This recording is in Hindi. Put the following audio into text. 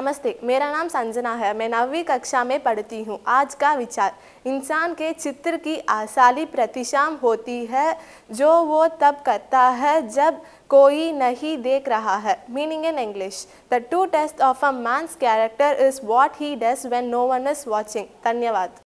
नमस्ते मेरा नाम संजना है मैं नवी कक्षा में पढ़ती हूँ आज का विचार इंसान के चित्र की आसाली प्रतिशाम होती है जो वो तब करता है जब कोई नहीं देख रहा है meaning in English the true test of a man's character is what he does when no one is watching धन्यवाद